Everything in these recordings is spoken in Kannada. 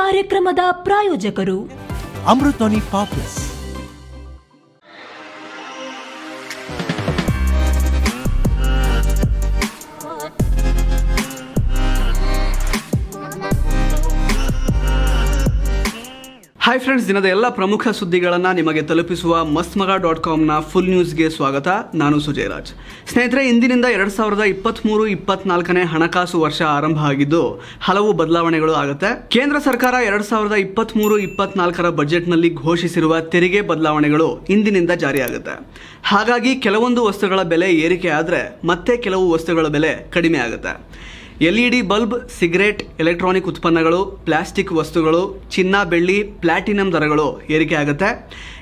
ಕಾರ್ಯಕ್ರಮದ ಪ್ರಾಯೋಜಕರು ಅಮೃತೋನಿ ಪಾಪ್ಲಸ್ ಹಾಯ್ ಫ್ರೆಂಡ್ಸ್ ದಿನದ ಎಲ್ಲ ಪ್ರಮುಖ ಸುದ್ದಿಗಳನ್ನು ನಿಮಗೆ ತಲುಪಿಸುವ ಮಸ್ಮಗ ಡಾಟ್ ಕಾಮ್ನ ಫುಲ್ ನ್ಯೂಸ್ಗೆ ಸ್ವಾಗತ ನಾನು ಸುಜಯರಾಜ್ ಸ್ನೇಹಿತರೆ ಇಂದಿನಿಂದ ಎರಡು ಸಾವಿರದ ಇಪ್ಪತ್ತ್ಮೂರು ಇಪ್ಪತ್ನಾಲ್ಕನೇ ಹಣಕಾಸು ವರ್ಷ ಆರಂಭ ಆಗಿದ್ದು ಹಲವು ಬದಲಾವಣೆಗಳು ಆಗುತ್ತೆ ಕೇಂದ್ರ ಸರ್ಕಾರ ಎರಡು ಸಾವಿರದ ಇಪ್ಪತ್ತ್ಮೂರು ಇಪ್ಪತ್ನಾಲ್ಕರ ಬಜೆಟ್ನಲ್ಲಿ ಘೋಷಿಸಿರುವ ತೆರಿಗೆ ಬದಲಾವಣೆಗಳು ಇಂದಿನಿಂದ ಜಾರಿಯಾಗುತ್ತೆ ಹಾಗಾಗಿ ಕೆಲವೊಂದು ವಸ್ತುಗಳ ಬೆಲೆ ಏರಿಕೆ ಆದರೆ ಮತ್ತೆ ಕೆಲವು ವಸ್ತುಗಳ ಬೆಲೆ ಕಡಿಮೆ ಆಗುತ್ತೆ ಡಿ ಬಲ್ಬ್ ಸಿಗರೇಟ್ ಎಲೆಕ್ಟ್ರಾನಿಕ್ ಉತ್ಪನ್ನಗಳು ಪ್ಲಾಸ್ಟಿಕ್ ವಸ್ತುಗಳು ಚಿನ್ನ ಬೆಳ್ಳಿ ಪ್ಲಾಟಿನಂ ದರಗಳು ಏರಿಕೆ ಆಗುತ್ತೆ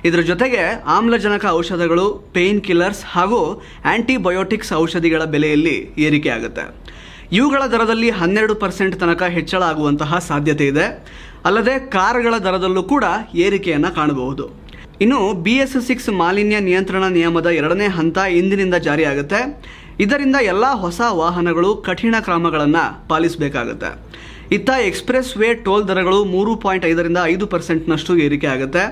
ಇದರ ಜೊತೆಗೆ ಆಮ್ಲಜನಕ ಔಷಧಗಳು ಪೇಯ್ನ್ ಕಿಲ್ಲರ್ಸ್ ಹಾಗೂ ಆಂಟಿಬಯೋಟಿಕ್ಸ್ ಔಷಧಿಗಳ ಬೆಲೆಯಲ್ಲಿ ಏರಿಕೆ ಆಗುತ್ತೆ ಇವುಗಳ ದರದಲ್ಲಿ ಹನ್ನೆರಡು ಪರ್ಸೆಂಟ್ ತನಕ ಹೆಚ್ಚಳ ಆಗುವಂತಹ ಸಾಧ್ಯತೆ ಇದೆ ಅಲ್ಲದೆ ಕಾರ್ಗಳ ದರದಲ್ಲೂ ಕೂಡ ಏರಿಕೆಯನ್ನು ಕಾಣಬಹುದು ಇನ್ನು ಬಿ ಎಸ್ ಸಿಕ್ಸ್ ಮಾಲಿನ್ಯ ನಿಯಂತ್ರಣ ನಿಯಮದ ಎರಡನೇ ಹಂತ ಇಂದಿನಿಂದ ಜಾರಿಯಾಗುತ್ತೆ ಇದರಿಂದ ಎಲ್ಲ ಹೊಸ ವಾಹನಗಳು ಕಠಿಣ ಕ್ರಮಗಳನ್ನು ಪಾಲಿಸಬೇಕಾಗತ್ತೆ ಇತ್ತ ಎಕ್ಸ್ಪ್ರೆಸ್ ವೇ ಟೋಲ್ ದರಗಳು ಮೂರು ಪಾಯಿಂಟ್ ಐದರಿಂದ ಐದು ಪರ್ಸೆಂಟ್ನಷ್ಟು ಏರಿಕೆ ಆಗುತ್ತೆ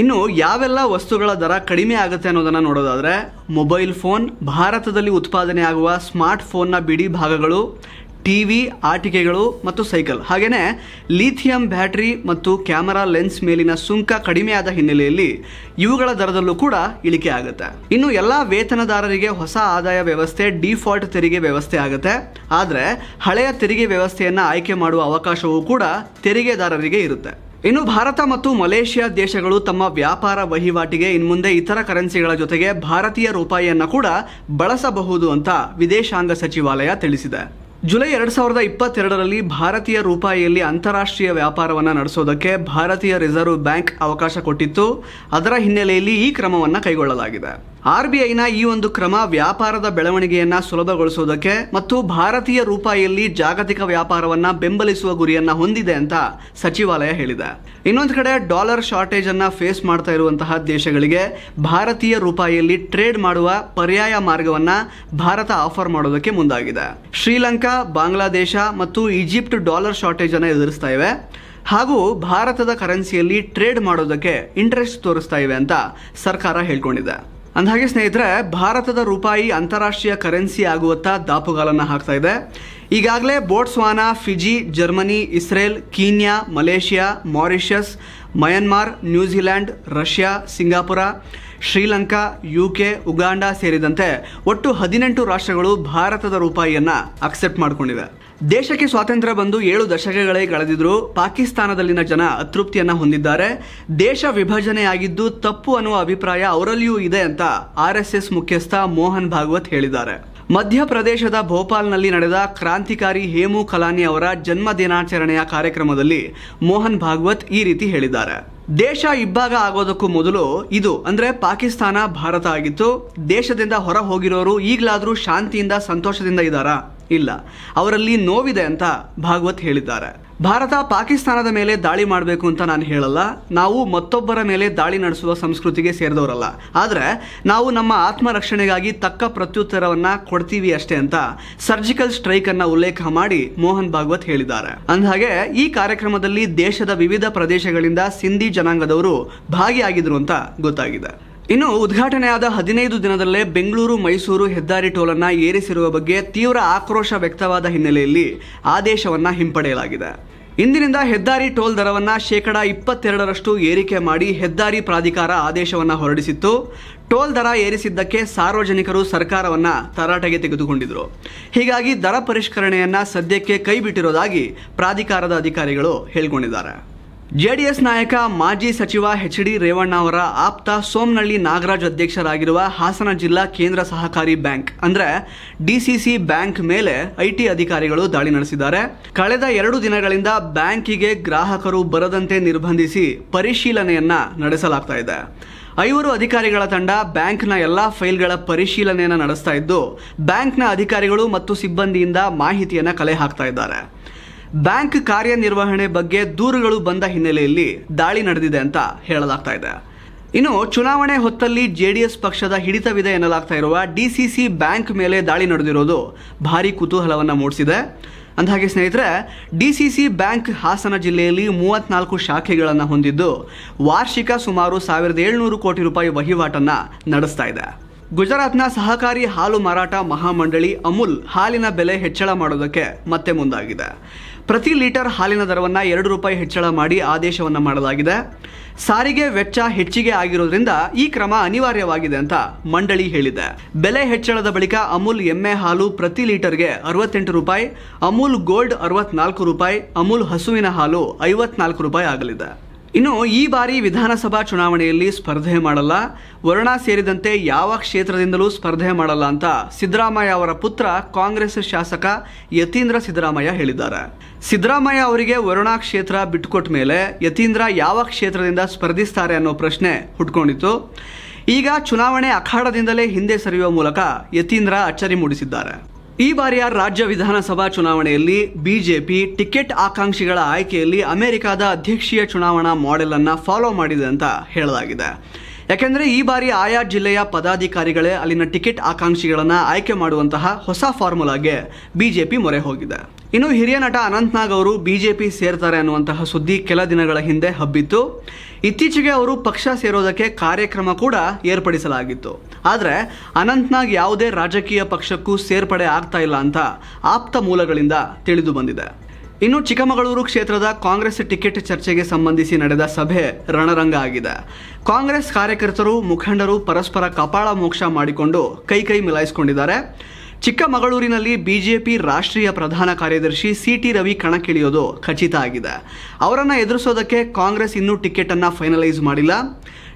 ಇನ್ನು ಯಾವೆಲ್ಲ ವಸ್ತುಗಳ ದರ ಕಡಿಮೆ ಆಗುತ್ತೆ ಅನ್ನೋದನ್ನು ನೋಡೋದಾದರೆ ಮೊಬೈಲ್ ಫೋನ್ ಭಾರತದಲ್ಲಿ ಉತ್ಪಾದನೆ ಆಗುವ ಸ್ಮಾರ್ಟ್ ಫೋನ್ನ ಬಿಡಿ ಭಾಗಗಳು ಟಿವಿ ಆಟಿಕೆಗಳು ಮತ್ತು ಸೈಕಲ್ ಹಾಗೆಯೇ ಲಿಥಿಯಂ ಬ್ಯಾಟರಿ ಮತ್ತು ಕ್ಯಾಮರಾ ಲೆನ್ಸ್ ಮೇಲಿನ ಸುಂಕ ಕಡಿಮೆಯಾದ ಹಿನ್ನೆಲೆಯಲ್ಲಿ ಇವುಗಳ ದರದಲ್ಲೂ ಕೂಡ ಇಳಿಕೆ ಆಗುತ್ತೆ ಇನ್ನು ಎಲ್ಲ ವೇತನದಾರರಿಗೆ ಹೊಸ ಆದಾಯ ವ್ಯವಸ್ಥೆ ಡಿಫಾಲ್ಟ್ ತೆರಿಗೆ ವ್ಯವಸ್ಥೆ ಆಗುತ್ತೆ ಆದರೆ ಹಳೆಯ ತೆರಿಗೆ ವ್ಯವಸ್ಥೆಯನ್ನು ಆಯ್ಕೆ ಮಾಡುವ ಅವಕಾಶವೂ ಕೂಡ ತೆರಿಗೆದಾರರಿಗೆ ಇರುತ್ತೆ ಇನ್ನು ಭಾರತ ಮತ್ತು ಮಲೇಷಿಯಾ ದೇಶಗಳು ತಮ್ಮ ವ್ಯಾಪಾರ ವಹಿವಾಟಿಗೆ ಇನ್ಮುಂದೆ ಇತರ ಕರೆನ್ಸಿಗಳ ಜೊತೆಗೆ ಭಾರತೀಯ ರೂಪಾಯಿಯನ್ನು ಕೂಡ ಬಳಸಬಹುದು ಅಂತ ವಿದೇಶಾಂಗ ಸಚಿವಾಲಯ ತಿಳಿಸಿದೆ ಜುಲೈ ಎರಡು ಸಾವಿರದ ಇಪ್ಪತ್ತೆರಡರಲ್ಲಿ ಭಾರತೀಯ ರೂಪಾಯಿಯಲ್ಲಿ ಅಂತಾರಾಷ್ಟ್ರೀಯ ವ್ಯಾಪಾರವನ್ನು ನಡೆಸೋದಕ್ಕೆ ಭಾರತೀಯ ರಿಸರ್ವ್ ಬ್ಯಾಂಕ್ ಅವಕಾಶ ಕೊಟ್ಟಿತ್ತು ಅದರ ಹಿನ್ನೆಲೆಯಲ್ಲಿ ಈ ಕ್ರಮವನ್ನು ಕೈಗೊಳ್ಳಲಾಗಿದೆ ಆರ್ ಬಿ ಐನ ಈ ಒಂದು ಕ್ರಮ ವ್ಯಾಪಾರದ ಬೆಳವಣಿಗೆಯನ್ನ ಸುಲಭಗೊಳಿಸುವುದಕ್ಕೆ ಮತ್ತು ಭಾರತೀಯ ರೂಪಾಯಿಯಲ್ಲಿ ಜಾಗತಿಕ ವ್ಯಾಪಾರವನ್ನ ಬೆಂಬಲಿಸುವ ಗುರಿಯನ್ನ ಹೊಂದಿದೆ ಅಂತ ಸಚಿವಾಲಯ ಹೇಳಿದೆ ಇನ್ನೊಂದು ಕಡೆ ಡಾಲರ್ ಶಾರ್ಟೇಜ್ ಅನ್ನ ಫೇಸ್ ಮಾಡ್ತಾ ಇರುವಂತಹ ದೇಶಗಳಿಗೆ ಭಾರತೀಯ ರೂಪಾಯಿಯಲ್ಲಿ ಟ್ರೇಡ್ ಮಾಡುವ ಪರ್ಯಾಯ ಮಾರ್ಗವನ್ನ ಭಾರತ ಆಫರ್ ಮಾಡೋದಕ್ಕೆ ಮುಂದಾಗಿದೆ ಶ್ರೀಲಂಕಾ ಬಾಂಗ್ಲಾದೇಶ ಮತ್ತು ಈಜಿಪ್ಟ್ ಡಾಲರ್ ಶಾರ್ಟೇಜ್ ಅನ್ನ ಎದುರಿಸ್ತಾ ಇವೆ ಹಾಗೂ ಭಾರತದ ಕರೆನ್ಸಿಯಲ್ಲಿ ಟ್ರೇಡ್ ಮಾಡೋದಕ್ಕೆ ಇಂಟ್ರೆಸ್ಟ್ ತೋರಿಸ್ತಾ ಇವೆ ಅಂತ ಸರ್ಕಾರ ಹೇಳ್ಕೊಂಡಿದೆ ಹಾಗೆ ಸ್ನೇಹಿತರೆ ಭಾರತದ ರೂಪಾಯಿ ಅಂತಾರಾಷ್ಟ್ರೀಯ ಕರೆನ್ಸಿ ಆಗುವತ್ತ ದಾಪುಗಾಲನ್ನು ಹಾಕ್ತಾ ಇದೆ ಈಗಾಗಲೇ Botswana Fiji Germany Israel Kenya Malaysia Mauritius Myanmar New Zealand Russia Singapore Sri Lanka U K Uganda ಸೇರಿದಂತೆ ಒಟ್ಟು ಹದಿನೆಂಟು ರಾಷ್ಟ್ರಗಳು ಭಾರತದ ರೂಪಾಯಿಯನ್ನು ಅಕ್ಸೆಪ್ಟ್ ಮಾಡಿಕೊಂಡಿವೆ ದೇಶಕ್ಕೆ ಸ್ವಾತಂತ್ರ್ಯ ಬಂದು ಏಳು ದಶಕಗಳೇ ಕಳೆದಿದ್ರೂ ಪಾಕಿಸ್ತಾನದಲ್ಲಿನ ಜನ ಅತೃಪ್ತಿಯನ್ನು ಹೊಂದಿದ್ದಾರೆ ದೇಶ ವಿಭಜನೆಯಾಗಿದ್ದು ತಪ್ಪು ಅನ್ನುವ ಅಭಿಪ್ರಾಯ ಅವರಲ್ಲಿಯೂ ಇದೆ ಅಂತ ಆರ್ ಎಸ್ ಎಸ್ ಮುಖ್ಯಸ್ಥ ಮೋಹನ್ ಭಾಗವತ್ ಹೇಳಿದ್ದಾರೆ ಮಧ್ಯಪ್ರದೇಶದ ಭೋಪಾಲ್ನಲ್ಲಿ ನಡೆದ ಕ್ರಾಂತಿಕಾರಿ ಹೇಮು ಕಲಾನಿ ಅವರ ಜನ್ಮ ದಿನಾಚರಣೆಯ ಕಾರ್ಯಕ್ರಮದಲ್ಲಿ ಮೋಹನ್ ಭಾಗವತ್ ಈ ರೀತಿ ಹೇಳಿದ್ದಾರೆ ದೇಶ ಇಬ್ಬಾಗ ಆಗೋದಕ್ಕೂ ಮೊದಲು ಇದು ಅಂದರೆ ಪಾಕಿಸ್ತಾನ ಭಾರತ ಆಗಿತ್ತು ದೇಶದಿಂದ ಹೊರ ಹೋಗಿರೋರು ಈಗಲಾದರೂ ಶಾಂತಿಯಿಂದ ಸಂತೋಷದಿಂದ ಇದ್ದಾರಾ ಇಲ್ಲ ಅವರಲ್ಲಿ ನೋವಿದೆ ಅಂತ ಭಾಗವತ್ ಹೇಳಿದ್ದಾರೆ ಭಾರತ ಪಾಕಿಸ್ತಾನದ ಮೇಲೆ ದಾಳಿ ಮಾಡಬೇಕು ಅಂತ ನಾನು ಹೇಳಲ್ಲ ನಾವು ಮತ್ತೊಬ್ಬರ ಮೇಲೆ ದಾಳಿ ನಡೆಸುವ ಸಂಸ್ಕೃತಿಗೆ ಸೇರಿದವರಲ್ಲ ಆದರೆ ನಾವು ನಮ್ಮ ಆತ್ಮರಕ್ಷಣೆಗಾಗಿ ತಕ್ಕ ಪ್ರತ್ಯುತ್ತರವನ್ನು ಕೊಡ್ತೀವಿ ಅಷ್ಟೇ ಅಂತ ಸರ್ಜಿಕಲ್ ಸ್ಟ್ರೈಕ್ ಅನ್ನ ಉಲ್ಲೇಖ ಮಾಡಿ ಮೋಹನ್ ಭಾಗವತ್ ಹೇಳಿದ್ದಾರೆ ಅಂದಹಾಗೆ ಈ ಕಾರ್ಯಕ್ರಮದಲ್ಲಿ ದೇಶದ ವಿವಿಧ ಪ್ರದೇಶಗಳಿಂದ ಸಿಂಧಿ ಜನಾಂಗದವರು ಭಾಗಿಯಾಗಿದ್ರು ಅಂತ ಗೊತ್ತಾಗಿದೆ ಇನ್ನು ಉದ್ಘಾಟನೆಯಾದ ಹದಿನೈದು ದಿನದಲ್ಲೇ ಬೆಂಗಳೂರು ಮೈಸೂರು ಹೆದ್ದಾರಿ ಟೋಲನ್ನು ಏರಿಸಿರುವ ಬಗ್ಗೆ ತೀವ್ರ ಆಕ್ರೋಶ ವ್ಯಕ್ತವಾದ ಹಿನ್ನೆಲೆಯಲ್ಲಿ ಆದೇಶವನ್ನು ಹಿಂಪಡೆಯಲಾಗಿದೆ ಇಂದಿನಿಂದ ಹೆದ್ದಾರಿ ಟೋಲ್ ದರವನ್ನು ಶೇಕಡಾ ಇಪ್ಪತ್ತೆರಡರಷ್ಟು ಏರಿಕೆ ಮಾಡಿ ಹೆದ್ದಾರಿ ಪ್ರಾಧಿಕಾರ ಆದೇಶವನ್ನು ಹೊರಡಿಸಿತ್ತು ಟೋಲ್ ದರ ಏರಿಸಿದ್ದಕ್ಕೆ ಸಾರ್ವಜನಿಕರು ಸರ್ಕಾರವನ್ನು ತರಾಟೆಗೆ ತೆಗೆದುಕೊಂಡಿದ್ರು ಹೀಗಾಗಿ ದರ ಪರಿಷ್ಕರಣೆಯನ್ನು ಸದ್ಯಕ್ಕೆ ಕೈಬಿಟ್ಟಿರೋದಾಗಿ ಪ್ರಾಧಿಕಾರದ ಅಧಿಕಾರಿಗಳು ಹೇಳಿಕೊಂಡಿದ್ದಾರೆ ಜೆಡಿಎಸ್ ನಾಯಕ ಮಾಜಿ ಸಚಿವ ಎಚ್ ಡಿ ರೇವಣ್ಣ ಅವರ ಆಪ್ತ ಸೋಮನಹಳ್ಳಿ ನಾಗರಾಜ್ ಅಧ್ಯಕ್ಷರಾಗಿರುವ ಹಾಸನ ಜಿಲ್ಲಾ ಕೇಂದ್ರ ಸಹಕಾರಿ ಬ್ಯಾಂಕ್ ಅಂದರೆ ಡಿಸಿಸಿ ಬ್ಯಾಂಕ್ ಮೇಲೆ ಐಟಿ ಅಧಿಕಾರಿಗಳು ದಾಳಿ ನಡೆಸಿದ್ದಾರೆ ಕಳೆದ ಎರಡು ದಿನಗಳಿಂದ ಬ್ಯಾಂಕಿಗೆ ಗ್ರಾಹಕರು ಬರದಂತೆ ನಿರ್ಬಂಧಿಸಿ ಪರಿಶೀಲನೆಯನ್ನ ನಡೆಸಲಾಗ್ತಾ ಇದೆ ಐವರು ಅಧಿಕಾರಿಗಳ ತಂಡ ಬ್ಯಾಂಕ್ನ ಎಲ್ಲ ಫೈಲ್ಗಳ ಪರಿಶೀಲನೆಯನ್ನು ನಡೆಸ್ತಾ ಇದ್ದು ಬ್ಯಾಂಕ್ನ ಅಧಿಕಾರಿಗಳು ಮತ್ತು ಸಿಬ್ಬಂದಿಯಿಂದ ಮಾಹಿತಿಯನ್ನು ಕಲೆ ಹಾಕ್ತಾ ಇದ್ದಾರೆ ಬ್ಯಾಂಕ್ ಕಾರ್ಯನಿರ್ವಹಣೆ ಬಗ್ಗೆ ದೂರುಗಳು ಬಂದ ಹಿನ್ನೆಲೆಯಲ್ಲಿ ದಾಳಿ ನಡೆದಿದೆ ಅಂತ ಹೇಳಲಾಗ್ತಾ ಇದೆ ಇನ್ನು ಚುನಾವಣೆ ಹೊತ್ತಲ್ಲಿ ಜೆಡಿಎಸ್ ಪಕ್ಷದ ಹಿಡಿತವಿದೆ ಎನ್ನಲಾಗ್ತಾ ಇರುವ ಡಿಸಿಸಿ ಬ್ಯಾಂಕ್ ಮೇಲೆ ದಾಳಿ ನಡೆದಿರೋದು ಭಾರಿ ಕುತೂಹಲವನ್ನು ಮೂಡಿಸಿದೆ ಅಂದಹಾಗೆ ಸ್ನೇಹಿತರೆ ಡಿಸಿಸಿ ಬ್ಯಾಂಕ್ ಹಾಸನ ಜಿಲ್ಲೆಯಲ್ಲಿ ಮೂವತ್ನಾಲ್ಕು ಶಾಖೆಗಳನ್ನು ಹೊಂದಿದ್ದು ವಾರ್ಷಿಕ ಸುಮಾರು ಸಾವಿರದ ಏಳ್ನೂರು ಕೋಟಿ ರೂಪಾಯಿ ವಹಿವಾಟನ್ನು ನಡೆಸ್ತಾ ಇದೆ ಗುಜರಾತ್ನ ಸಹಕಾರಿ ಹಾಲು ಮಾರಾಟ ಮಹಾಮಂಡಳಿ ಅಮುಲ್ ಹಾಲಿನ ಬೆಲೆ ಹೆಚ್ಚಳ ಮಾಡೋದಕ್ಕೆ ಮತ್ತೆ ಮುಂದಾಗಿದೆ ಪ್ರತಿ ಲೀಟರ್ ಹಾಲಿನ ದರವನ್ನು ಎರಡು ರೂಪಾಯಿ ಹೆಚ್ಚಳ ಮಾಡಿ ಆದೇಶವನ್ನು ಮಾಡಲಾಗಿದೆ ಸಾರಿಗೆ ವೆಚ್ಚ ಹೆಚ್ಚಿಗೆ ಆಗಿರೋದ್ರಿಂದ ಈ ಕ್ರಮ ಅನಿವಾರ್ಯವಾಗಿದೆ ಅಂತ ಮಂಡಳಿ ಹೇಳಿದೆ ಬೆಲೆ ಹೆಚ್ಚಳದ ಬಳಿಕ ಅಮೂಲ್ ಎಮ್ಮೆ ಹಾಲು ಪ್ರತಿ ಲೀಟರ್ಗೆ ಅರವತ್ತೆಂಟು ರೂಪಾಯಿ ಅಮೂಲ್ ಗೋಲ್ಡ್ ಅರವತ್ನಾಲ್ಕು ರೂಪಾಯಿ ಅಮೂಲ್ ಹಸುವಿನ ಹಾಲು ಐವತ್ನಾಲ್ಕು ರೂಪಾಯಿ ಆಗಲಿದೆ ಇನ್ನು ಈ ಬಾರಿ ವಿಧಾನಸಭಾ ಚುನಾವಣೆಯಲ್ಲಿ ಸ್ಪರ್ಧೆ ಮಾಡಲ್ಲ ವರುಣ ಸೇರಿದಂತೆ ಯಾವ ಕ್ಷೇತ್ರದಿಂದಲೂ ಸ್ಪರ್ಧೆ ಮಾಡಲ್ಲ ಅಂತ ಸಿದ್ದರಾಮಯ್ಯ ಅವರ ಪುತ್ರ ಕಾಂಗ್ರೆಸ್ ಶಾಸಕ ಯತೀಂದ್ರ ಸಿದ್ದರಾಮಯ್ಯ ಹೇಳಿದ್ದಾರೆ ಸಿದ್ದರಾಮಯ್ಯ ಅವರಿಗೆ ವರುಣಾ ಕ್ಷೇತ್ರ ಬಿಟ್ಟುಕೊಟ್ಟ ಮೇಲೆ ಯತೀಂದ್ರ ಯಾವ ಕ್ಷೇತ್ರದಿಂದ ಸ್ಪರ್ಧಿಸ್ತಾರೆ ಅನ್ನೋ ಪ್ರಶ್ನೆ ಹುಟ್ಕೊಂಡಿತ್ತು ಈಗ ಚುನಾವಣೆ ಅಖಾಡದಿಂದಲೇ ಹಿಂದೆ ಸರಿಯುವ ಮೂಲಕ ಯತೀಂದ್ರ ಅಚ್ಚರಿ ಮೂಡಿಸಿದ್ದಾರೆ ಈ ಬಾರಿಯ ರಾಜ್ಯ ವಿಧಾನಸಭಾ ಚುನಾವಣೆಯಲ್ಲಿ ಬಿಜೆಪಿ ಟಿಕೆಟ್ ಆಕಾಂಕ್ಷಿಗಳ ಆಯ್ಕೆಯಲ್ಲಿ ಅಮೆರಿಕದ ಅಧ್ಯಕ್ಷೀಯ ಚುನಾವಣಾ ಮಾಡೆಲ್ ಅನ್ನ ಫಾಲೋ ಮಾಡಿದೆ ಅಂತ ಹೇಳಲಾಗಿದೆ ಯಾಕೆಂದ್ರೆ ಈ ಬಾರಿ ಆಯಾ ಜಿಲ್ಲೆಯ ಪದಾಧಿಕಾರಿಗಳೇ ಅಲ್ಲಿನ ಟಿಕೆಟ್ ಆಕಾಂಕ್ಷಿಗಳನ್ನ ಆಯ್ಕೆ ಮಾಡುವಂತಹ ಹೊಸ ಫಾರ್ಮುಲಾಗೆ ಬಿಜೆಪಿ ಮೊರೆ ಹೋಗಿದೆ ಇನ್ನು ಹಿರಿಯ ನಟ ಅನಂತ್ನಾಗ್ ಅವರು ಬಿಜೆಪಿ ಸೇರ್ತಾರೆ ಅನ್ನುವಂತಹ ಸುದ್ದಿ ಕೆಲ ದಿನಗಳ ಹಿಂದೆ ಹಬ್ಬಿತ್ತು ಇತ್ತೀಚೆಗೆ ಅವರು ಪಕ್ಷ ಸೇರೋದಕ್ಕೆ ಕಾರ್ಯಕ್ರಮ ಕೂಡ ಏರ್ಪಡಿಸಲಾಗಿತ್ತು ಆದರೆ ಅನಂತ್ನಾಗ್ ಯಾವುದೇ ರಾಜಕೀಯ ಪಕ್ಷಕ್ಕೂ ಸೇರ್ಪಡೆ ಆಗ್ತಾ ಇಲ್ಲ ಅಂತ ಆಪ್ತ ಮೂಲಗಳಿಂದ ತಿಳಿದು ಬಂದಿದೆ ಇನ್ನು ಚಿಕ್ಕಮಗಳೂರು ಕ್ಷೇತ್ರದ ಕಾಂಗ್ರೆಸ್ ಟಿಕೆಟ್ ಚರ್ಚೆಗೆ ಸಂಬಂಧಿಸಿ ನಡೆದ ಸಭೆ ರಣರಂಗ ಆಗಿದೆ ಕಾಂಗ್ರೆಸ್ ಕಾರ್ಯಕರ್ತರು ಮುಖಂಡರು ಪರಸ್ಪರ ಕಪಾಳ ಮೋಕ್ಷ ಮಾಡಿಕೊಂಡು ಕೈ ಕೈ ಮಿಲಾಯಿಸಿಕೊಂಡಿದ್ದಾರೆ ಚಿಕ್ಕಮಗಳೂರಿನಲ್ಲಿ ಬಿಜೆಪಿ ರಾಷ್ಟ್ರೀಯ ಪ್ರಧಾನ ಕಾರ್ಯದರ್ಶಿ ಸಿ ಟಿ ರವಿ ಕಣಕ್ಕಿಳಿಯೋದು ಖಚಿತ ಆಗಿದೆ ಅವರನ್ನು ಎದುರಿಸೋದಕ್ಕೆ ಕಾಂಗ್ರೆಸ್ ಇನ್ನೂ ಟಿಕೆಟನ್ನು ಫೈನಲೈಸ್ ಮಾಡಿಲ್ಲ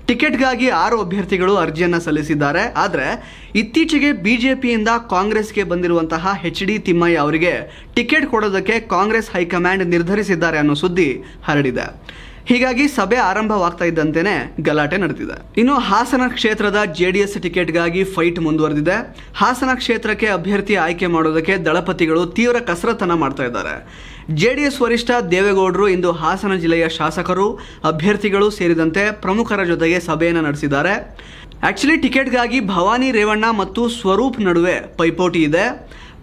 ಟಿಕೆಟ್ಗಾಗಿ ಆರು ಅಭ್ಯರ್ಥಿಗಳು ಅರ್ಜಿಯನ್ನು ಸಲ್ಲಿಸಿದ್ದಾರೆ ಆದರೆ ಇತ್ತೀಚೆಗೆ ಬಿಜೆಪಿಯಿಂದ ಕಾಂಗ್ರೆಸ್ಗೆ ಬಂದಿರುವಂತಹ ಎಚ್ ಡಿ ತಿಮ್ಮಯ್ಯ ಅವರಿಗೆ ಟಿಕೆಟ್ ಕೊಡೋದಕ್ಕೆ ಕಾಂಗ್ರೆಸ್ ಹೈಕಮಾಂಡ್ ನಿರ್ಧರಿಸಿದ್ದಾರೆ ಅನ್ನೋ ಸುದ್ದಿ ಹರಡಿದೆ ಹೀಗಾಗಿ ಸಭೆ ಆರಂಭವಾಗ್ತಾ ಇದ್ದಂತೆಯೇ ಗಲಾಟೆ ನಡೆದಿದೆ ಇನ್ನು ಹಾಸನ ಕ್ಷೇತ್ರದ ಜೆಡಿಎಸ್ ಟಿಕೆಟ್ಗಾಗಿ ಫೈಟ್ ಮುಂದುವರೆದಿದೆ ಹಾಸನ ಕ್ಷೇತ್ರಕ್ಕೆ ಅಭ್ಯರ್ಥಿ ಆಯ್ಕೆ ಮಾಡೋದಕ್ಕೆ ದಳಪತಿಗಳು ತೀವ್ರ ಕಸರತ್ತನ್ನ ಮಾಡ್ತಾ ಇದ್ದಾರೆ ಜೆಡಿಎಸ್ ವರಿಷ್ಠ ದೇವೇಗೌಡರು ಇಂದು ಹಾಸನ ಜಿಲ್ಲೆಯ ಶಾಸಕರು ಅಭ್ಯರ್ಥಿಗಳು ಸೇರಿದಂತೆ ಪ್ರಮುಖರ ಜೊತೆಗೆ ಸಭೆಯನ್ನು ನಡೆಸಿದ್ದಾರೆ ಆಕ್ಚುಲಿ ಟಿಕೆಟ್ಗಾಗಿ ಭವಾನಿ ರೇವಣ್ಣ ಮತ್ತು ಸ್ವರೂಪ್ ನಡುವೆ ಪೈಪೋಟಿ ಇದೆ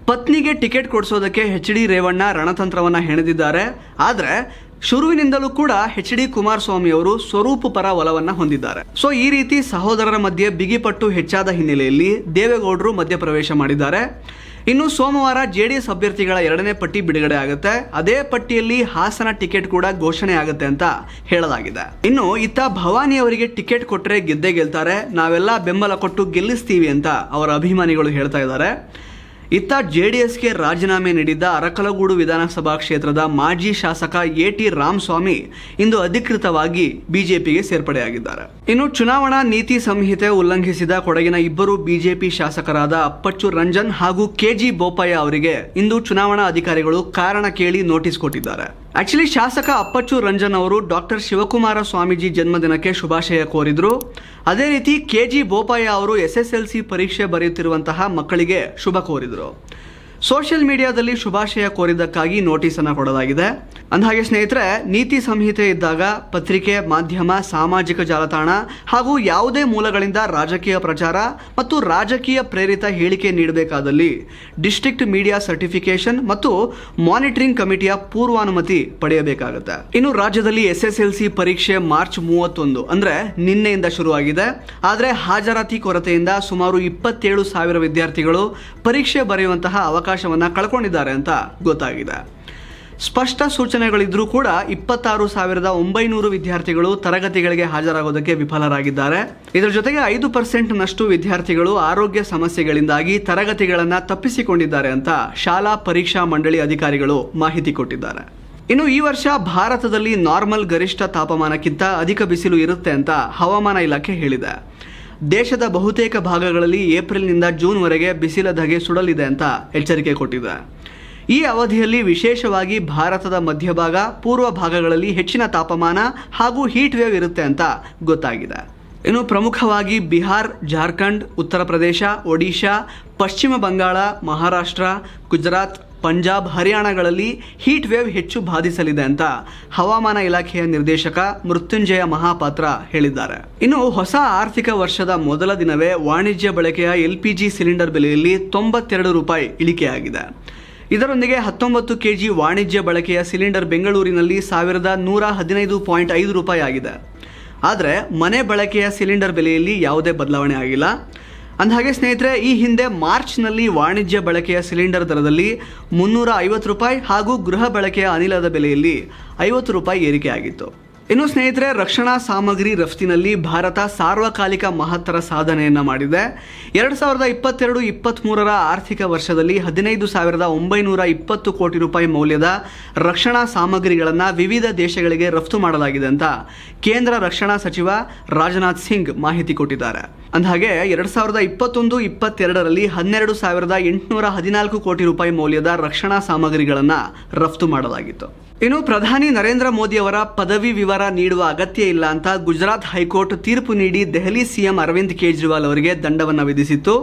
ಪತ್ನಿಗೆ ಟಿಕೆಟ್ ಕೊಡಿಸೋದಕ್ಕೆ ಎಚ್ ಡಿ ರೇವಣ್ಣ ರಣತಂತ್ರವನ್ನು ಹೆಣೆದಿದ್ದಾರೆ ಆದರೆ ಶುರುವಿನಿಂದಲೂ ಕೂಡ ಎಚ್ ಡಿ ಕುಮಾರಸ್ವಾಮಿ ಅವರು ಸ್ವರೂಪ ಪರ ಒಲವನ್ನ ಹೊಂದಿದ್ದಾರೆ ಸೊ ಈ ರೀತಿ ಸಹೋದರರ ಮಧ್ಯೆ ಬಿಗಿಪಟ್ಟು ಹೆಚ್ಚಾದ ಹಿನ್ನೆಲೆಯಲ್ಲಿ ದೇವೇಗೌಡರು ಮಧ್ಯಪ್ರವೇಶ ಮಾಡಿದ್ದಾರೆ ಇನ್ನು ಸೋಮವಾರ ಎಸ್ ಅಭ್ಯರ್ಥಿಗಳ ಎರಡನೇ ಪಟ್ಟಿ ಬಿಡುಗಡೆ ಆಗುತ್ತೆ ಅದೇ ಪಟ್ಟಿಯಲ್ಲಿ ಹಾಸನ ಟಿಕೆಟ್ ಕೂಡ ಘೋಷಣೆ ಆಗುತ್ತೆ ಅಂತ ಹೇಳಲಾಗಿದೆ ಇನ್ನು ಇತ್ತ ಭವಾನಿ ಅವರಿಗೆ ಟಿಕೆಟ್ ಕೊಟ್ಟರೆ ಗೆದ್ದೇ ಗೆಲ್ತಾರೆ ನಾವೆಲ್ಲ ಬೆಂಬಲ ಕೊಟ್ಟು ಗೆಲ್ಲಿಸ್ತೀವಿ ಅಂತ ಅವರ ಅಭಿಮಾನಿಗಳು ಹೇಳ್ತಾ ಇದ್ದಾರೆ ಇತ್ತ ಜೆಡಿಎಸ್ಗೆ ರಾಜೀನಾಮೆ ನೀಡಿದ್ದ ಅರಕಲಗೂಡು ವಿಧಾನಸಭಾ ಕ್ಷೇತ್ರದ ಮಾಜಿ ಶಾಸಕ ಎ ಟಿ ರಾಮಸ್ವಾಮಿ ಇಂದು ಅಧಿಕೃತವಾಗಿ ಬಿಜೆಪಿಗೆ ಸೇರ್ಪಡೆಯಾಗಿದ್ದಾರೆ ಇನ್ನು ಚುನಾವಣಾ ನೀತಿ ಸಂಹಿತೆ ಉಲ್ಲಂಘಿಸಿದ ಕೊಡಗಿನ ಇಬ್ಬರು ಬಿಜೆಪಿ ಶಾಸಕರಾದ ಅಪ್ಪಚ್ಚು ರಂಜನ್ ಹಾಗೂ ಕೆಜಿ ಬೋಪಯ್ಯ ಅವರಿಗೆ ಇಂದು ಚುನಾವಣಾ ಅಧಿಕಾರಿಗಳು ಕಾರಣ ಕೇಳಿ ನೋಟಿಸ್ ಕೊಟ್ಟಿದ್ದಾರೆ ಆಕ್ಚುಲಿ ಶಾಸಕ ಅಪ್ಪಚ್ಚು ರಂಜನ್ ಅವರು ಡಾಕ್ಟರ್ ಶಿವಕುಮಾರ ಸ್ವಾಮೀಜಿ ಜನ್ಮದಿನಕ್ಕೆ ಶುಭಾಶಯ ಕೋರಿದರು ಅದೇ ರೀತಿ ಕೆ ಜಿ ಬೋಪಯ್ಯ ಅವರು ಎಸ್ ಎಸ್ ಎಲ್ ಸಿ ಪರೀಕ್ಷೆ ಬರೆಯುತ್ತಿರುವಂತಹ ಮಕ್ಕಳಿಗೆ ಶುಭ ಕೋರಿದರು ಸೋಷಿಯಲ್ ಮೀಡಿಯಾದಲ್ಲಿ ಶುಭಾಶಯ ಕೋರಿದ್ದಕ್ಕಾಗಿ ನೋಟಿಸ್ ಅನ್ನು ಕೊಡಲಾಗಿದೆ ಅಂದಹಾಗೆ ಸ್ನೇಹಿತರೆ ನೀತಿ ಸಂಹಿತೆ ಇದ್ದಾಗ ಪತ್ರಿಕೆ ಮಾಧ್ಯಮ ಸಾಮಾಜಿಕ ಜಾಲತಾಣ ಹಾಗೂ ಯಾವುದೇ ಮೂಲಗಳಿಂದ ರಾಜಕೀಯ ಪ್ರಚಾರ ಮತ್ತು ರಾಜಕೀಯ ಪ್ರೇರಿತ ಹೇಳಿಕೆ ನೀಡಬೇಕಾದಲ್ಲಿ ಡಿಸ್ಟ್ರಿಕ್ಟ್ ಮೀಡಿಯಾ ಸರ್ಟಿಫಿಕೇಶನ್ ಮತ್ತು ಮಾನಿಟರಿಂಗ್ ಕಮಿಟಿಯ ಪೂರ್ವಾನುಮತಿ ಪಡೆಯಬೇಕಾಗುತ್ತೆ ಇನ್ನು ರಾಜ್ಯದಲ್ಲಿ ಎಸ್ ಎಸ್ ಎಲ್ ಸಿ ಪರೀಕ್ಷೆ ಮಾರ್ಚ್ ಮೂವತ್ತೊಂದು ಅಂದ್ರೆ ನಿನ್ನೆಯಿಂದ ಶುರುವಾಗಿದೆ ಆದರೆ ಹಾಜರಾತಿ ಕೊರತೆಯಿಂದ ಸುಮಾರು ಇಪ್ಪತ್ತೇಳು ಸಾವಿರ ವಿದ್ಯಾರ್ಥಿಗಳು ಪರೀಕ್ಷೆ ಬರೆಯುವಂತಹ ಅವಕಾಶ ಅವಕಾಶವನ್ನ ಕಳ್ಕೊಂಡಿದ್ದಾರೆ ಅಂತ ಗೊತ್ತಾಗಿದೆ ಸ್ಪಷ್ಟ ಸೂಚನೆಗಳಿದ್ರೂ ಕೂಡ ಇಪ್ಪತ್ತಾರು ಸಾವಿರದ ಒಂಬೈನೂರು ವಿದ್ಯಾರ್ಥಿಗಳು ತರಗತಿಗಳಿಗೆ ಹಾಜರಾಗೋದಕ್ಕೆ ವಿಫಲರಾಗಿದ್ದಾರೆ ಇದರ ಜೊತೆಗೆ ಐದು ಪರ್ಸೆಂಟ್ ನಷ್ಟು ವಿದ್ಯಾರ್ಥಿಗಳು ಆರೋಗ್ಯ ಸಮಸ್ಯೆಗಳಿಂದಾಗಿ ತರಗತಿಗಳನ್ನ ತಪ್ಪಿಸಿಕೊಂಡಿದ್ದಾರೆ ಅಂತ ಶಾಲಾ ಪರೀಕ್ಷಾ ಮಂಡಳಿ ಅಧಿಕಾರಿಗಳು ಮಾಹಿತಿ ಕೊಟ್ಟಿದ್ದಾರೆ ಇನ್ನು ಈ ವರ್ಷ ಭಾರತದಲ್ಲಿ ನಾರ್ಮಲ್ ಗರಿಷ್ಠ ತಾಪಮಾನಕ್ಕಿಂತ ಅಧಿಕ ಬಿಸಿಲು ಇರುತ್ತೆ ಅಂತ ಹವಾಮಾನ ಇಲಾಖೆ ಹೇಳಿದೆ ದೇಶದ ಬಹುತೇಕ ಭಾಗಗಳಲ್ಲಿ ಏಪ್ರಿಲ್ನಿಂದ ಜೂನ್ವರೆಗೆ ಬಿಸಿಲ ಧಗೆ ಸುಡಲಿದೆ ಅಂತ ಎಚ್ಚರಿಕೆ ಕೊಟ್ಟಿದೆ ಈ ಅವಧಿಯಲ್ಲಿ ವಿಶೇಷವಾಗಿ ಭಾರತದ ಮಧ್ಯಭಾಗ ಪೂರ್ವ ಭಾಗಗಳಲ್ಲಿ ಹೆಚ್ಚಿನ ತಾಪಮಾನ ಹಾಗೂ ಹೀಟ್ ವೇವ್ ಇರುತ್ತೆ ಅಂತ ಗೊತ್ತಾಗಿದೆ ಇನ್ನು ಪ್ರಮುಖವಾಗಿ ಬಿಹಾರ್ ಜಾರ್ಖಂಡ್ ಉತ್ತರ ಪ್ರದೇಶ ಒಡಿಶಾ ಪಶ್ಚಿಮ ಬಂಗಾಳ ಮಹಾರಾಷ್ಟ್ರ ಗುಜರಾತ್ ಪಂಜಾಬ್ ಹರಿಯಾಣಗಳಲ್ಲಿ ಹೀಟ್ ವೇವ್ ಹೆಚ್ಚು ಬಾಧಿಸಲಿದೆ ಅಂತ ಹವಾಮಾನ ಇಲಾಖೆಯ ನಿರ್ದೇಶಕ ಮೃತ್ಯುಂಜಯ ಮಹಾಪಾತ್ರ ಹೇಳಿದ್ದಾರೆ ಇನ್ನು ಹೊಸ ಆರ್ಥಿಕ ವರ್ಷದ ಮೊದಲ ದಿನವೇ ವಾಣಿಜ್ಯ ಬಳಕೆಯ ಎಲ್ ಪಿ ಜಿ ಸಿಲಿಂಡರ್ ಬೆಲೆಯಲ್ಲಿ ತೊಂಬತ್ತೆರಡು ರೂಪಾಯಿ ಇಳಿಕೆಯಾಗಿದೆ ಇದರೊಂದಿಗೆ ಹತ್ತೊಂಬತ್ತು ಕೆಜಿ ವಾಣಿಜ್ಯ ಬಳಕೆಯ ಸಿಲಿಂಡರ್ ಬೆಂಗಳೂರಿನಲ್ಲಿ ಸಾವಿರದ ನೂರ ಹದಿನೈದು ಪಾಯಿಂಟ್ ಐದು ರೂಪಾಯಿ ಆಗಿದೆ ಆದರೆ ಮನೆ ಬಳಕೆಯ ಸಿಲಿಂಡರ್ ಬೆಲೆಯಲ್ಲಿ ಯಾವುದೇ ಬದಲಾವಣೆ ಆಗಿಲ್ಲ ಅಂದ ಹಾಗೆ ಸ್ನೇಹಿತರೆ ಈ ಹಿಂದೆ ಮಾರ್ಚ್ನಲ್ಲಿ ವಾಣಿಜ್ಯ ಬಳಕೆಯ ಸಿಲಿಂಡರ್ ದರದಲ್ಲಿ ಮುನ್ನೂರ ಐವತ್ತು ರೂಪಾಯಿ ಹಾಗೂ ಗೃಹ ಬಳಕೆಯ ಅನಿಲದ ಬೆಲೆಯಲ್ಲಿ ಐವತ್ತು ರೂಪಾಯಿ ಏರಿಕೆಯಾಗಿತ್ತು ಇನ್ನು ಸ್ನೇಹಿತರೆ ರಕ್ಷಣಾ ಸಾಮಗ್ರಿ ರಫ್ತಿನಲ್ಲಿ ಭಾರತ ಸಾರ್ವಕಾಲಿಕ ಮಹತ್ತರ ಸಾಧನೆಯನ್ನು ಮಾಡಿದೆ ಎರಡು ಸಾವಿರದ ಇಪ್ಪತ್ತೆರಡು ಇಪ್ಪತ್ತ್ಮೂರರ ಆರ್ಥಿಕ ವರ್ಷದಲ್ಲಿ ಹದಿನೈದು ಸಾವಿರದ ಒಂಬೈನೂರ ಇಪ್ಪತ್ತು ಕೋಟಿ ರೂಪಾಯಿ ಮೌಲ್ಯದ ರಕ್ಷಣಾ ಸಾಮಗ್ರಿಗಳನ್ನು ವಿವಿಧ ದೇಶಗಳಿಗೆ ರಫ್ತು ಮಾಡಲಾಗಿದೆ ಅಂತ ಕೇಂದ್ರ ರಕ್ಷಣಾ ಸಚಿವ ರಾಜನಾಥ್ ಸಿಂಗ್ ಮಾಹಿತಿ ಕೊಟ್ಟಿದ್ದಾರೆ ಅಂದಹಾಗೆ ಎರಡು ಸಾವಿರದ ಇಪ್ಪತ್ತೊಂದು ಇಪ್ಪತ್ತೆರಡರಲ್ಲಿ ಹನ್ನೆರಡು ಸಾವಿರದ ಎಂಟುನೂರ ಹದಿನಾಲ್ಕು ಕೋಟಿ ರೂಪಾಯಿ ಮೌಲ್ಯದ ರಕ್ಷಣಾ ಸಾಮಗ್ರಿಗಳನ್ನು ರಫ್ತು ಮಾಡಲಾಗಿತ್ತು ಇನ್ನು ಪ್ರಧಾನಿ ನರೇಂದ್ರ ಮೋದಿಯವರ ಪದವಿ ವಿವರ ನೀಡುವ ಅಗತ್ಯ ಇಲ್ಲ ಅಂತ ಗುಜರಾತ್ ಹೈಕೋರ್ಟ್ ತೀರ್ಪು ನೀಡಿ ದೆಹಲಿ ಸಿಎಂ ಅರವಿಂದ್ ಕೇಜ್ರಿವಾಲ್ ಅವರಿಗೆ ದಂಡವನ್ನು ವಿಧಿಸಿತ್ತು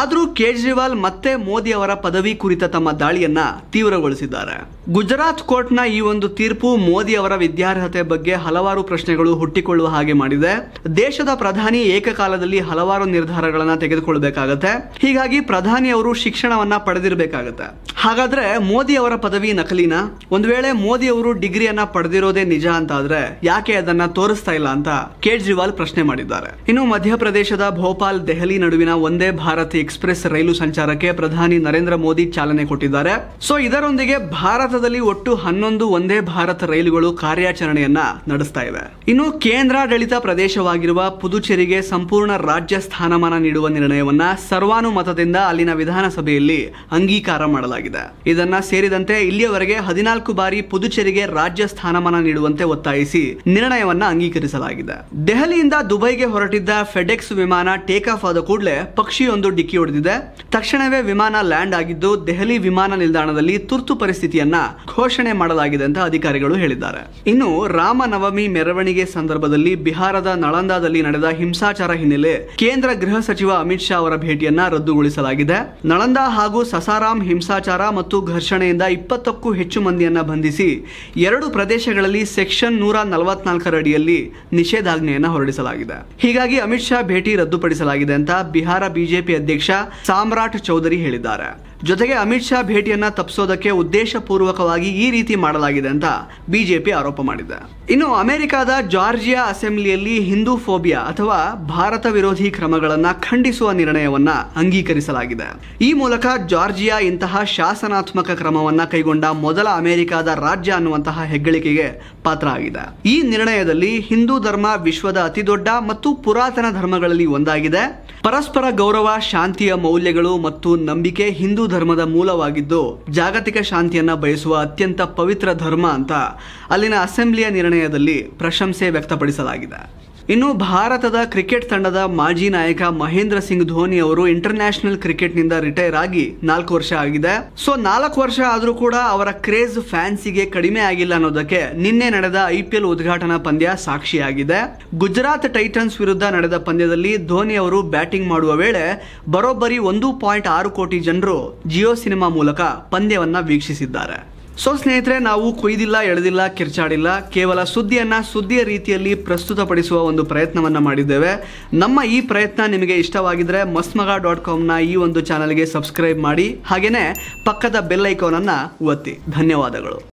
ಆದರೂ ಕೇಜ್ರಿವಾಲ್ ಮತ್ತೆ ಮೋದಿ ಅವರ ಪದವಿ ಕುರಿತ ತಮ್ಮ ದಾಳಿಯನ್ನ ತೀವ್ರಗೊಳಿಸಿದ್ದಾರೆ ಗುಜರಾತ್ ಕೋರ್ಟ್ನ ಈ ಒಂದು ತೀರ್ಪು ಮೋದಿ ಅವರ ವಿದ್ಯಾರ್ಹತೆ ಬಗ್ಗೆ ಹಲವಾರು ಪ್ರಶ್ನೆಗಳು ಹುಟ್ಟಿಕೊಳ್ಳುವ ಹಾಗೆ ಮಾಡಿದೆ ದೇಶದ ಪ್ರಧಾನಿ ಏಕಕಾಲದಲ್ಲಿ ಹಲವಾರು ನಿರ್ಧಾರಗಳನ್ನು ತೆಗೆದುಕೊಳ್ಳಬೇಕಾಗತ್ತೆ ಹೀಗಾಗಿ ಪ್ರಧಾನಿ ಅವರು ಶಿಕ್ಷಣವನ್ನ ಪಡೆದಿರಬೇಕಾಗತ್ತೆ ಹಾಗಾದ್ರೆ ಮೋದಿ ಅವರ ಪದವಿ ನಕಲಿನ ಒಂದು ವೇಳೆ ಮೋದಿ ಮೋದಿ ಅವರು ಡಿಗ್ರಿಯನ್ನ ಪಡೆದಿರೋದೇ ನಿಜ ಅಂತ ಆದ್ರೆ ಯಾಕೆ ಅದನ್ನ ತೋರಿಸ್ತಾ ಇಲ್ಲ ಅಂತ ಕೇಜ್ರಿವಾಲ್ ಪ್ರಶ್ನೆ ಮಾಡಿದ್ದಾರೆ ಇನ್ನು ಮಧ್ಯಪ್ರದೇಶದ ಭೋಪಾಲ್ ದೆಹಲಿ ನಡುವಿನ ಒಂದೇ ಭಾರತ್ ಎಕ್ಸ್ಪ್ರೆಸ್ ರೈಲು ಸಂಚಾರಕ್ಕೆ ಪ್ರಧಾನಿ ನರೇಂದ್ರ ಮೋದಿ ಚಾಲನೆ ಕೊಟ್ಟಿದ್ದಾರೆ ಸೊ ಇದರೊಂದಿಗೆ ಭಾರತದಲ್ಲಿ ಒಟ್ಟು ಹನ್ನೊಂದು ಒಂದೇ ಭಾರತ್ ರೈಲುಗಳು ಕಾರ್ಯಾಚರಣೆಯನ್ನ ನಡೆಸ್ತಾ ಇವೆ ಇನ್ನು ಕೇಂದ್ರಾಡಳಿತ ಪ್ರದೇಶವಾಗಿರುವ ಪುದುಚೇರಿಗೆ ಸಂಪೂರ್ಣ ರಾಜ್ಯ ಸ್ಥಾನಮಾನ ನೀಡುವ ನಿರ್ಣಯವನ್ನ ಸರ್ವಾನುಮತದಿಂದ ಅಲ್ಲಿನ ವಿಧಾನಸಭೆಯಲ್ಲಿ ಅಂಗೀಕಾರ ಮಾಡಲಾಗಿದೆ ಇದನ್ನ ಸೇರಿದಂತೆ ಇಲ್ಲಿಯವರೆಗೆ ಹದಿನಾಲ್ಕು ಬಾರಿ ಪುದುಚೇರಿ ಪುದುಚೇರಿಗೆ ರಾಜ್ಯ ಸ್ಥಾನಮಾನ ನೀಡುವಂತೆ ಒತ್ತಾಯಿಸಿ ನಿರ್ಣಯವನ್ನ ಅಂಗೀಕರಿಸಲಾಗಿದೆ ದೆಹಲಿಯಿಂದ ದುಬೈಗೆ ಹೊರಟಿದ್ದ ಫೆಡೆಕ್ಸ್ ವಿಮಾನ ಟೇಕ್ ಆಫ್ ಆದ ಕೂಡಲೇ ಪಕ್ಷಿಯೊಂದು ಡಿಕ್ಕಿ ಹೊಡೆದಿದೆ ತಕ್ಷಣವೇ ವಿಮಾನ ಲ್ಯಾಂಡ್ ಆಗಿದ್ದು ದೆಹಲಿ ವಿಮಾನ ನಿಲ್ದಾಣದಲ್ಲಿ ತುರ್ತು ಪರಿಸ್ಥಿತಿಯನ್ನ ಘೋಷಣೆ ಮಾಡಲಾಗಿದೆ ಅಂತ ಅಧಿಕಾರಿಗಳು ಹೇಳಿದ್ದಾರೆ ಇನ್ನು ರಾಮನವಮಿ ಮೆರವಣಿಗೆ ಸಂದರ್ಭದಲ್ಲಿ ಬಿಹಾರದ ನಳಂದಾದಲ್ಲಿ ನಡೆದ ಹಿಂಸಾಚಾರ ಹಿನ್ನೆಲೆ ಕೇಂದ್ರ ಗೃಹ ಸಚಿವ ಅಮಿತ್ ಶಾ ಅವರ ಭೇಟಿಯನ್ನ ರದ್ದುಗೊಳಿಸಲಾಗಿದೆ ನಳಂದಾ ಹಾಗೂ ಸಸಾರಾಮ್ ಹಿಂಸಾಚಾರ ಮತ್ತು ಘರ್ಷಣೆಯಿಂದ ಇಪ್ಪತ್ತಕ್ಕೂ ಹೆಚ್ಚು ಮಂದಿಯನ್ನ ಬಂಧಿಸಿ ಎರಡು ಪ್ರದೇಶಗಳಲ್ಲಿ ಸೆಕ್ಷನ್ ನೂರ ನಲವತ್ನಾಲ್ಕರ ಅಡಿಯಲ್ಲಿ ನಿಷೇಧಾಜ್ಞೆಯನ್ನು ಹೊರಡಿಸಲಾಗಿದೆ ಹೀಗಾಗಿ ಅಮಿತ್ ಶಾ ಭೇಟಿ ರದ್ದುಪಡಿಸಲಾಗಿದೆ ಅಂತ ಬಿಹಾರ ಬಿಜೆಪಿ ಅಧ್ಯಕ್ಷ ಸಾಮ್ರಾಟ್ ಚೌಧರಿ ಹೇಳಿದ್ದಾರೆ ಜೊತೆಗೆ ಅಮಿತ್ ಶಾ ಭೇಟಿಯನ್ನ ತಪ್ಪಿಸೋದಕ್ಕೆ ಉದ್ದೇಶಪೂರ್ವಕವಾಗಿ ಈ ರೀತಿ ಮಾಡಲಾಗಿದೆ ಅಂತ ಬಿಜೆಪಿ ಆರೋಪ ಮಾಡಿದೆ ಇನ್ನು ಅಮೆರಿಕದ ಜಾರ್ಜಿಯಾ ಅಸೆಂಬ್ಲಿಯಲ್ಲಿ ಹಿಂದೂ ಫೋಬಿಯಾ ಅಥವಾ ಭಾರತ ವಿರೋಧಿ ಕ್ರಮಗಳನ್ನ ಖಂಡಿಸುವ ನಿರ್ಣಯವನ್ನ ಅಂಗೀಕರಿಸಲಾಗಿದೆ ಈ ಮೂಲಕ ಜಾರ್ಜಿಯಾ ಇಂತಹ ಶಾಸನಾತ್ಮಕ ಕ್ರಮವನ್ನ ಕೈಗೊಂಡ ಮೊದಲ ಅಮೆರಿಕದ ರಾಜ್ಯ ಅನ್ನುವಂತಹ ಹೆಗ್ಗಳಿಕೆಗೆ ಪಾತ್ರ ಆಗಿದೆ ಈ ನಿರ್ಣಯದಲ್ಲಿ ಹಿಂದೂ ಧರ್ಮ ವಿಶ್ವದ ಅತಿದೊಡ್ಡ ಮತ್ತು ಪುರಾತನ ಧರ್ಮಗಳಲ್ಲಿ ಒಂದಾಗಿದೆ ಪರಸ್ಪರ ಗೌರವ ಶಾಂತಿಯ ಮೌಲ್ಯಗಳು ಮತ್ತು ನಂಬಿಕೆ ಹಿಂದೂ ಧರ್ಮದ ಮೂಲವಾಗಿದ್ದು ಜಾಗತಿಕ ಶಾಂತಿಯನ್ನ ಬಯಸುವ ಅತ್ಯಂತ ಪವಿತ್ರ ಧರ್ಮ ಅಂತ ಅಲ್ಲಿನ ಅಸೆಂಬ್ಲಿಯ ನಿರ್ಣಯದಲ್ಲಿ ಪ್ರಶಂಸೆ ವ್ಯಕ್ತಪಡಿಸಲಾಗಿದೆ ಇನ್ನು ಭಾರತದ ಕ್ರಿಕೆಟ್ ತಂಡದ ಮಾಜಿ ನಾಯಕ ಮಹೇಂದ್ರ ಸಿಂಗ್ ಧೋನಿ ಅವರು ಇಂಟರ್ನ್ಯಾಷನಲ್ ಕ್ರಿಕೆಟ್ ನಿಂದ ರಿಟೈರ್ ಆಗಿ ನಾಲ್ಕು ವರ್ಷ ಆಗಿದೆ ಸೊ ನಾಲ್ಕು ವರ್ಷ ಆದರೂ ಕೂಡ ಅವರ ಕ್ರೇಜ್ ಫ್ಯಾನ್ಸಿಗೆ ಕಡಿಮೆ ಆಗಿಲ್ಲ ಅನ್ನೋದಕ್ಕೆ ನಿನ್ನೆ ನಡೆದ ಐಪಿಎಲ್ ಉದ್ಘಾಟನಾ ಪಂದ್ಯ ಸಾಕ್ಷಿಯಾಗಿದೆ ಗುಜರಾತ್ ಟೈಟನ್ಸ್ ವಿರುದ್ಧ ನಡೆದ ಪಂದ್ಯದಲ್ಲಿ ಧೋನಿ ಅವರು ಬ್ಯಾಟಿಂಗ್ ಮಾಡುವ ವೇಳೆ ಬರೋಬ್ಬರಿ ಒಂದು ಪಾಯಿಂಟ್ ಆರು ಕೋಟಿ ಜನರು ಜಿಯೋ ಸಿನಿಮಾ ಮೂಲಕ ಪಂದ್ಯವನ್ನು ವೀಕ್ಷಿಸಿದ್ದಾರೆ ಸೊ ಸ್ನೇಹಿತರೆ ನಾವು ಕೊಯ್ದಿಲ್ಲ ಎಳೆದಿಲ್ಲ ಕಿರ್ಚಾಡಿಲ್ಲ ಕೇವಲ ಸುದ್ದಿಯನ್ನು ಸುದ್ದಿಯ ರೀತಿಯಲ್ಲಿ ಪ್ರಸ್ತುತಪಡಿಸುವ ಒಂದು ಪ್ರಯತ್ನವನ್ನು ಮಾಡಿದ್ದೇವೆ ನಮ್ಮ ಈ ಪ್ರಯತ್ನ ನಿಮಗೆ ಇಷ್ಟವಾಗಿದ್ದರೆ ಮಸ್ಮಗ ಡಾಟ್ ಕಾಮ್ನ ಈ ಒಂದು ಚಾನಲ್ಗೆ ಸಬ್ಸ್ಕ್ರೈಬ್ ಮಾಡಿ ಹಾಗೆಯೇ ಪಕ್ಕದ ಬೆಲ್ ಐಕಾನನ್ನು ಒತ್ತಿ ಧನ್ಯವಾದಗಳು